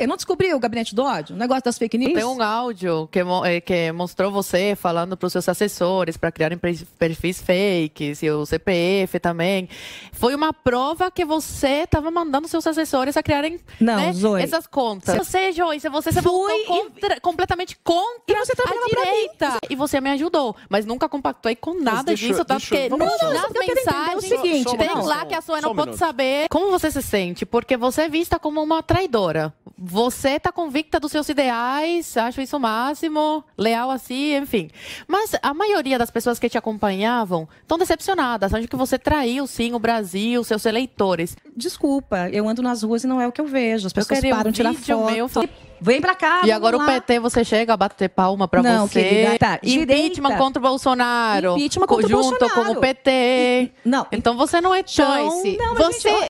Eu não descobri o gabinete do ódio, o negócio das fake news. Tem um áudio que, eh, que mostrou você falando para os seus assessores para criarem perfis fakes e o CPF também. Foi uma prova que você estava mandando seus assessores a criarem não, né, Zoe. essas contas. Você, Joyce, você se Fui contra, e... completamente contra e você a direita. E você me ajudou, mas nunca compactuei com nada disso, tá? Porque não, não, nas mensagens, o seguinte, tem não, lá não, que a sua não um pode minuto. saber como você se sente, porque você é vista como uma traidora você está convicta dos seus ideais, acho isso o máximo, leal a si, enfim. Mas a maioria das pessoas que te acompanhavam estão decepcionadas, acham que você traiu sim o Brasil, seus eleitores. Desculpa, eu ando nas ruas e não é o que eu vejo. As pessoas param, um tirar foto. Meu... Vem pra cá. E agora lá. o PT, você chega a bater palma pra não, você. Querida, tá, Impeachment contra o Bolsonaro. Impeachment contra o Bolsonaro. Junto com o PT. E, não. Então você não é choice. Não, você, é